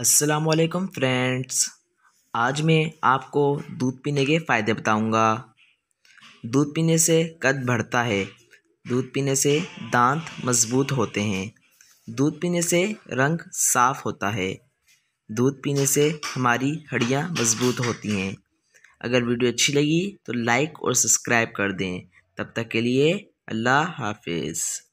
असलकम फ्रेंड्स आज मैं आपको दूध पीने के फ़ायदे बताऊंगा दूध पीने से कद बढ़ता है दूध पीने से दांत मजबूत होते हैं दूध पीने से रंग साफ होता है दूध पीने से हमारी हड्डियां मजबूत होती हैं अगर वीडियो अच्छी लगी तो लाइक और सब्सक्राइब कर दें तब तक के लिए अल्लाह हाफिज़